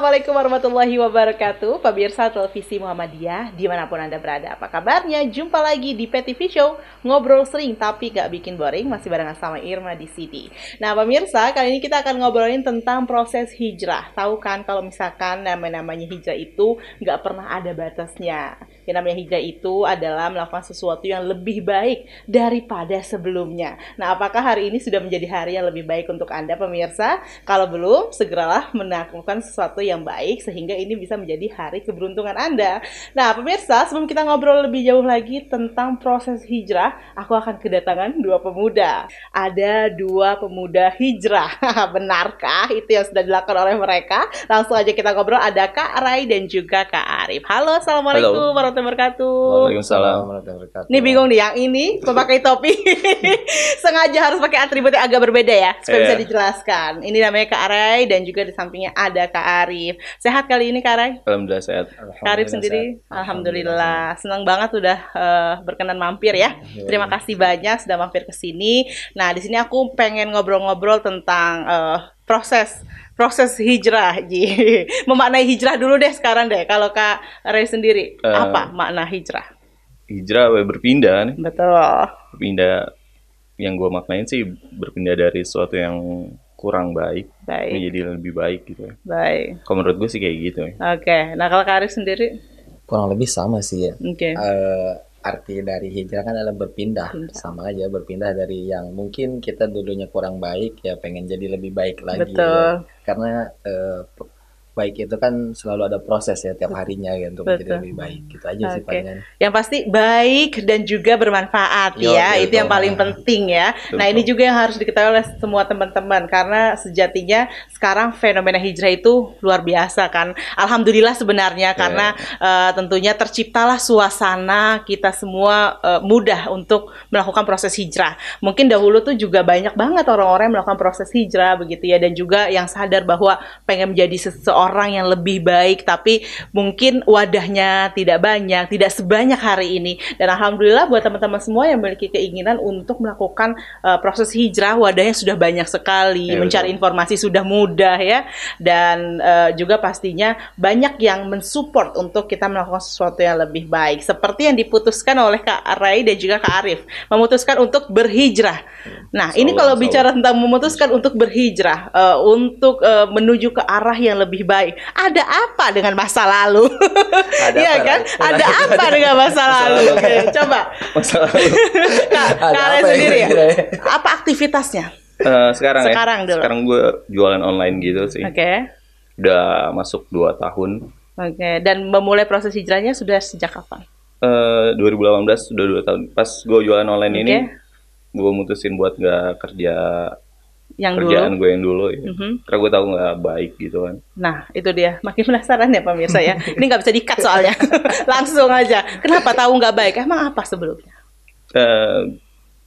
Assalamualaikum warahmatullahi wabarakatuh Pemirsa Televisi Muhammadiyah Dimanapun Anda berada Apa kabarnya? Jumpa lagi di PTV Show Ngobrol sering tapi gak bikin boring Masih barengan sama Irma di sini Nah pemirsa kali ini kita akan ngobrolin tentang proses hijrah Tahu kan kalau misalkan nama namanya hijrah itu Gak pernah ada batasnya yang namanya hijrah itu adalah melakukan sesuatu yang lebih baik daripada sebelumnya. Nah, apakah hari ini sudah menjadi hari yang lebih baik untuk Anda pemirsa? Kalau belum, segeralah melakukan sesuatu yang baik sehingga ini bisa menjadi hari keberuntungan Anda. Nah, pemirsa, sebelum kita ngobrol lebih jauh lagi tentang proses hijrah, aku akan kedatangan dua pemuda. Ada dua pemuda hijrah. Benarkah itu yang sudah dilakukan oleh mereka? Langsung aja kita ngobrol ada Kak Rai dan juga Kak Arif. Halo, Assalamualaikum Halo warahmatullahi wabarakatuh. Waalaikumsalam warahmatullahi wabarakatuh. Nih bingung nih yang ini memakai topi. Sengaja harus pakai atribut yang agak berbeda ya supaya yeah. bisa dijelaskan. Ini namanya Kak Arai dan juga di sampingnya ada Kak Arif. Sehat kali ini Kak Arai? Alhamdulillah sehat. Kak Arif sendiri sehat. alhamdulillah. Senang banget sudah uh, eh, berkenan mampir ya. Iya. Terima kasih banyak sudah mampir ke sini. Nah, di sini aku pengen ngobrol-ngobrol tentang uh, proses proses hijrah Ji. memaknai hijrah dulu deh sekarang deh kalau Kak Ray sendiri uh, apa eh, makna hijrah hijrah berpindah nih. betul berpindah yang gue maknain sih berpindah dari sesuatu yang kurang baik, baik. menjadi lebih baik gitu baik kalau menurut gue sih kayak gitu oke okay. nah kalau Kak Ray sendiri kurang lebih sama sih ya oke okay. uh, eh, arti dari hijrah kan adalah berpindah Pindah. sama aja berpindah dari yang mungkin kita dulunya kurang baik ya pengen jadi lebih baik lagi ya. Betul. Ya. karena uh, baik itu kan selalu ada proses ya tiap harinya ya untuk menjadi lebih baik. Gitu aja okay. sih pengen. Yang pasti baik dan juga bermanfaat yo, ya. Yo, itu yang paling penting ya. Betul. Nah, ini juga yang harus diketahui oleh semua teman-teman karena sejatinya sekarang fenomena hijrah itu luar biasa kan. Alhamdulillah sebenarnya iya. karena uh, tentunya terciptalah suasana kita semua uh, mudah untuk melakukan proses hijrah. Mungkin dahulu tuh juga banyak banget orang-orang yang melakukan proses hijrah begitu ya dan juga yang sadar bahwa pengen menjadi seseorang orang yang lebih baik tapi mungkin wadahnya tidak banyak, tidak sebanyak hari ini. Dan alhamdulillah buat teman-teman semua yang memiliki keinginan untuk melakukan uh, proses hijrah, wadahnya sudah banyak sekali, ya, mencari betul. informasi sudah mudah ya. Dan uh, juga pastinya banyak yang mensupport untuk kita melakukan sesuatu yang lebih baik. Seperti yang diputuskan oleh Kak Rai dan juga Kak Arif, memutuskan untuk berhijrah. Nah, ini kalau bicara tentang memutuskan untuk berhijrah uh, untuk uh, menuju ke arah yang lebih baik. Ada apa dengan masa lalu? Ada ya apa, kan? Ada, ada apa dengan masa lalu? lalu. Oke, coba. Masa lalu. Kak, kalian sendiri ya? Apa aktivitasnya? Uh, eh, sekarang, sekarang ya. Dulu. Sekarang gue jualan online gitu sih. Oke. Okay. Udah masuk 2 tahun. Oke, okay. dan memulai proses hijrahnya sudah sejak kapan? Uh, eh, 2018 sudah 2 tahun. Pas gue jualan online okay. ini, gue mutusin buat gak kerja yang kerjaan dulu. gue yang dulu ya. Mm-hmm. Karena gue tahu nggak baik gitu kan. Nah itu dia, makin penasaran ya pemirsa ya. Ini nggak bisa dikat soalnya, langsung aja. Kenapa tahu nggak baik? Emang apa sebelumnya? Uh,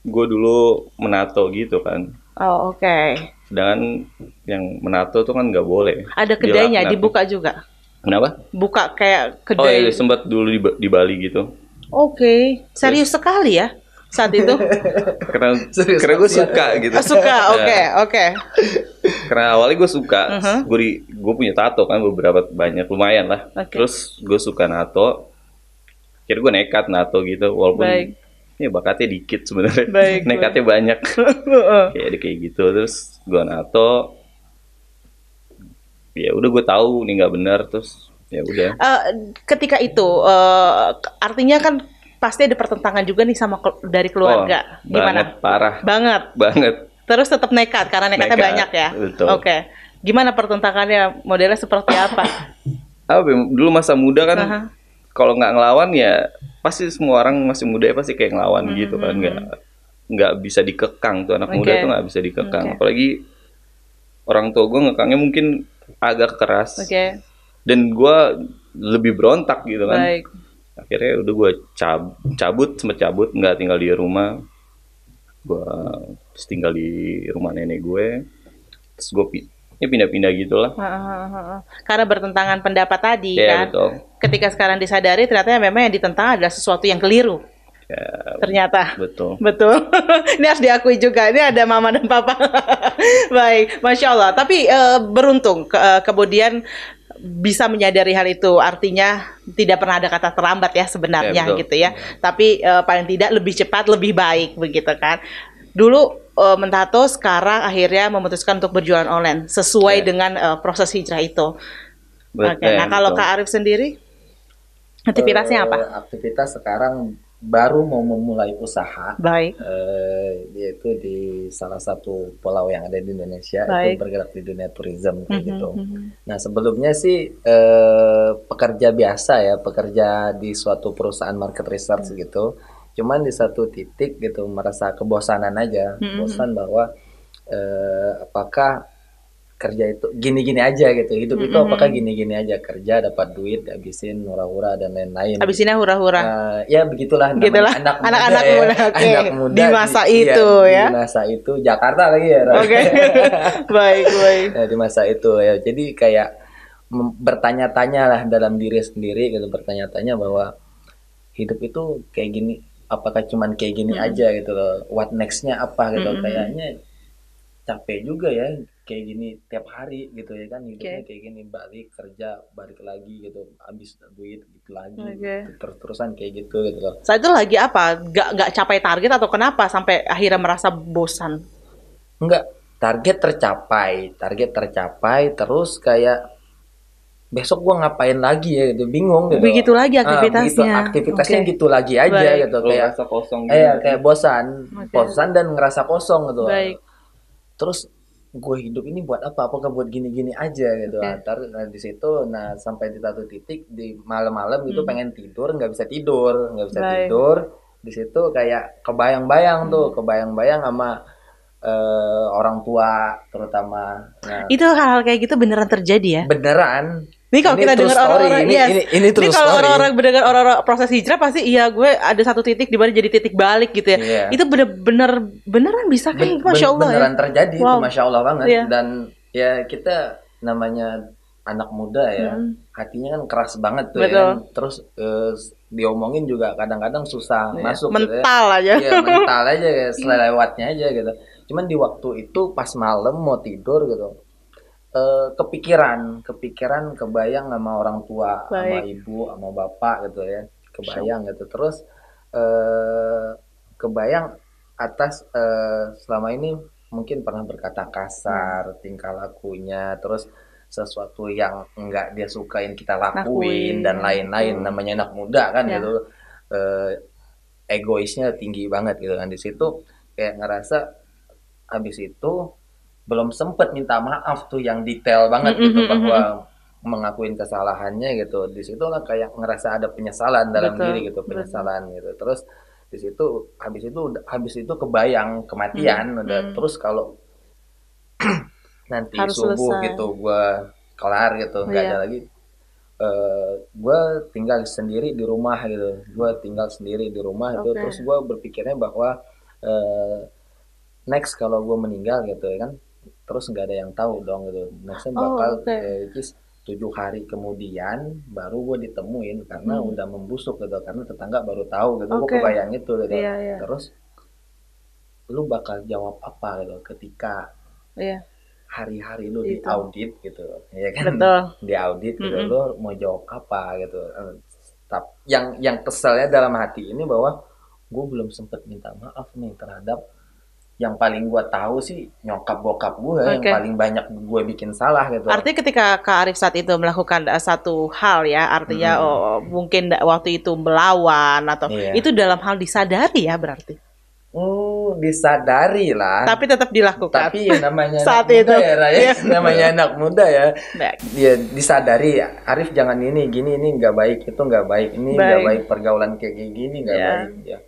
gue dulu menato gitu kan. Oh oke. Okay. Sedangkan yang menato tuh kan nggak boleh. Ada kedainya dibuka juga. Kenapa? Buka kayak kedai. Oh iya, sempat dulu di, di Bali gitu. Oke, okay. serius Terus, sekali ya? saat itu? karena Serius, karena gue suka gitu. Oh, suka, ya. oke, okay, oke. Okay. Karena awalnya gue suka, uh -huh. gue di gue punya tato kan beberapa banyak lumayan lah. Okay. Terus gue suka nato. Kira gue nekat nato gitu walaupun Baik. ya bakatnya dikit sebenarnya. Nekatnya baik. banyak. Uh-huh. kayak kayak gitu terus gue nato. Ya udah gue tahu ini nggak benar terus ya udah. Uh, ketika itu uh, artinya kan pasti ada pertentangan juga nih sama dari keluarga. Oh, Gimana? parah. Banget. Banget. Terus tetap nekat karena nekatnya nekat, banyak ya. Oke. Okay. Gimana pertentangannya? Modelnya seperti apa? Apa ah, dulu masa muda kan uh -huh. kalau nggak ngelawan ya pasti semua orang masih muda ya pasti kayak ngelawan -hmm. gitu kan mhm. nggak nggak bisa dikekang tuh anak okay. muda tuh nggak bisa dikekang okay. apalagi orang tua gue ngekangnya mungkin agak keras okay. dan gue lebih berontak gitu kan Baik akhirnya udah gue cab cabut sempet cabut nggak tinggal di rumah gue tinggal di rumah nenek gue terus gue ya pindah-pindah gitulah karena bertentangan pendapat tadi yeah, kan betul. ketika sekarang disadari ternyata memang yang ditentang adalah sesuatu yang keliru Ya, ternyata betul betul ini harus diakui juga ini ada mama dan papa baik masya allah tapi e, beruntung ke, e, kemudian bisa menyadari hal itu artinya tidak pernah ada kata terlambat ya sebenarnya ya, gitu ya tapi uh, paling tidak lebih cepat lebih baik begitu kan dulu uh, Mentato sekarang akhirnya memutuskan untuk berjualan online sesuai ya. dengan uh, proses hijrah itu oke nah kalau Kak Arif sendiri aktivitasnya uh, apa aktivitas sekarang baru mau memulai usaha, baik, eh, yaitu di salah satu pulau yang ada di Indonesia baik. itu bergerak di dunia tourism kayak mm -hmm, gitu. Mhm. Nah sebelumnya sih eh, pekerja biasa ya, pekerja di suatu perusahaan market research mm -hmm. gitu. Cuman di satu titik gitu merasa kebosanan aja, mm -hmm. bosan bahwa eh, apakah kerja itu gini-gini aja gitu hidup mm -hmm. itu apakah gini-gini aja kerja dapat duit habisin hura-hura dan lain-lain habisinnya hura-hura uh, ya begitulah gitulah anak anak-anak muda, ya. muda, okay. anak muda di masa di, iya, itu ya, ya di masa itu Jakarta lagi ya oke okay. baik baik nah, di masa itu ya jadi kayak bertanya-tanya lah dalam diri sendiri gitu bertanya-tanya bahwa hidup itu kayak gini apakah cuman kayak gini mm -hmm. aja gitu loh what nextnya apa gitu mm -hmm. kayaknya capek juga ya kayak gini tiap hari gitu ya kan hidupnya okay. kayak gini balik kerja balik lagi gitu habis duit gitu lagi okay. gitu, terus terusan kayak gitu gitu loh. Saat itu lagi apa? Gak gak capai target atau kenapa sampai akhirnya merasa bosan? Enggak, target tercapai, target tercapai terus kayak besok gue ngapain lagi ya gitu bingung gitu begitu lagi ah, aktivitasnya ah, aktivitasnya okay. gitu lagi aja Baik. gitu kayak kosong kosong iya, gitu eh, kayak bosan okay. bosan dan ngerasa kosong gitu Baik. terus gue hidup ini buat apa apakah buat gini-gini aja gitu okay. antar ah, nah, di situ nah sampai di satu titik di malam-malam gitu hmm. pengen tidur nggak bisa tidur nggak bisa Bye. tidur di situ kayak kebayang-bayang hmm. tuh kebayang-bayang sama uh, orang tua terutama nah, itu hal-hal kayak gitu beneran terjadi ya beneran ini kalau kita dengar orang-orang ini, yes. ini, ini, ini, ini kalau orang-orang mendengar orang-orang proses hijrah pasti iya gue ada satu titik di mana jadi titik balik gitu ya. Yeah. Itu bener-bener beneran bisa kan ben, gitu, masya Allah. Ya. Beneran ya. terjadi wow. masya Allah banget yeah. dan ya kita namanya anak muda ya hmm. hatinya kan keras banget tuh ya. Betul. ya. Terus uh, diomongin juga kadang-kadang susah yeah. masuk mental gitu ya. aja. Iya, mental aja ya, selewatnya aja gitu. Cuman di waktu itu pas malam mau tidur gitu Eh, kepikiran, kepikiran kebayang sama orang tua, Baik. sama ibu, sama bapak gitu ya. Kebayang gitu. Terus eh, kebayang atas eh, selama ini mungkin pernah berkata kasar, hmm. tingkah lakunya, terus sesuatu yang enggak dia sukain kita lakuin, lakuin. dan lain-lain hmm. namanya anak muda kan ya. gitu. eh, egoisnya tinggi banget gitu kan di situ kayak ngerasa habis itu belum sempet minta maaf tuh yang detail banget gitu bahwa mengakuin kesalahannya gitu di situ lah kayak ngerasa ada penyesalan dalam betul, diri gitu penyesalan betul. gitu terus di situ habis itu habis itu kebayang kematian hmm, udah mm. terus kalau nanti Harus subuh selesai. gitu gue kelar gitu nggak oh, ada lagi uh, eh, gue tinggal sendiri di rumah gitu gue tinggal sendiri di rumah okay. itu terus gue berpikirnya bahwa uh, next kalau gue meninggal gitu ya kan terus nggak ada yang tahu dong gitu maksudnya oh, bakal oh, okay. eh, tujuh hari kemudian baru gue ditemuin karena hmm. udah membusuk gitu karena tetangga baru tahu gitu okay. gue kebayang itu gitu yeah, yeah. terus lu bakal jawab apa gitu ketika hari iya. hari-hari lu gitu. diaudit gitu ya kan Betul. diaudit gitu mm -hmm. lu mau jawab apa gitu eh, Tapi yang yang keselnya dalam hati ini bahwa gue belum sempet minta maaf nih terhadap yang paling gue tahu sih nyokap bokap gue okay. yang paling banyak gue bikin salah gitu. Artinya ketika Kak Arif saat itu melakukan eh, satu hal ya, artinya hmm. oh, oh mungkin waktu itu melawan atau yeah. itu dalam hal disadari ya berarti. Oh, disadari lah. Tapi tetap dilakukan. Tapi ya namanya saat anak itu muda ya, Raya. Iya. namanya anak muda ya. Dia Ya disadari, Arif jangan ini, gini ini nggak baik, itu nggak baik, ini nggak baik. baik pergaulan kayak gini nggak yeah. baik. Ya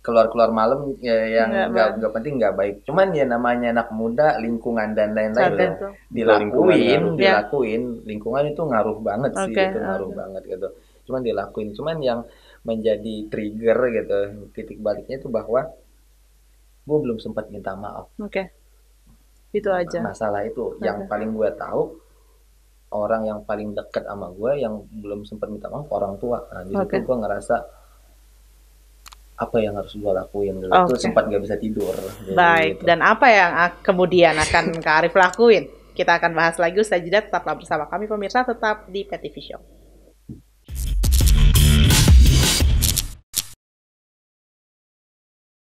keluar-keluar malam ya, yang nggak nggak penting nggak baik. Cuman ya namanya anak muda, lingkungan dan lain-lain lah. Dilakuin, dilakuin, ya. Lingkungan itu ngaruh banget okay. sih, itu ngaruh banget gitu. Cuman dilakuin. Cuman yang menjadi trigger gitu, titik baliknya itu bahwa gue belum sempat minta maaf. Oke. Okay. Itu aja. Masalah itu okay. yang paling gue tahu orang yang paling dekat sama gue yang belum sempat minta maaf orang tua. Nah, di okay. gue ngerasa apa yang harus gue lakuin dulu okay. tuh sempat gak bisa tidur. Baik. Gitu. Dan apa yang kemudian akan Kak Arif lakuin? Kita akan bahas lagi usai jeda. Tetaplah bersama kami pemirsa tetap di Peti